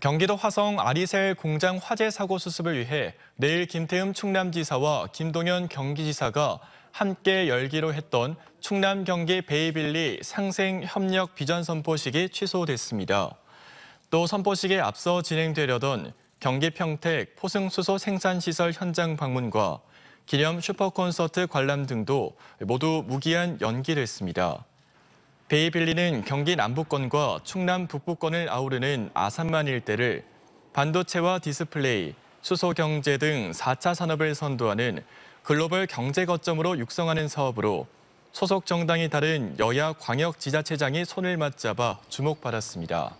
경기도 화성 아리셀 공장 화재 사고 수습을 위해 내일 김태흠 충남지사와 김동연 경기지사가 함께 열기로 했던 충남 경기 베이빌리 상생 협력 비전 선포식이 취소됐습니다. 또 선포식에 앞서 진행되려던 경기 평택 포승수소 생산시설 현장 방문과 기념 슈퍼콘서트 관람 등도 모두 무기한 연기됐습니다. 베이빌리는 경기 남부권과 충남 북부권을 아우르는 아산만 일대를 반도체와 디스플레이, 수소경제 등 4차 산업을 선도하는 글로벌 경제 거점으로 육성하는 사업으로 소속 정당이 다른 여야 광역 지자체장이 손을 맞잡아 주목받았습니다.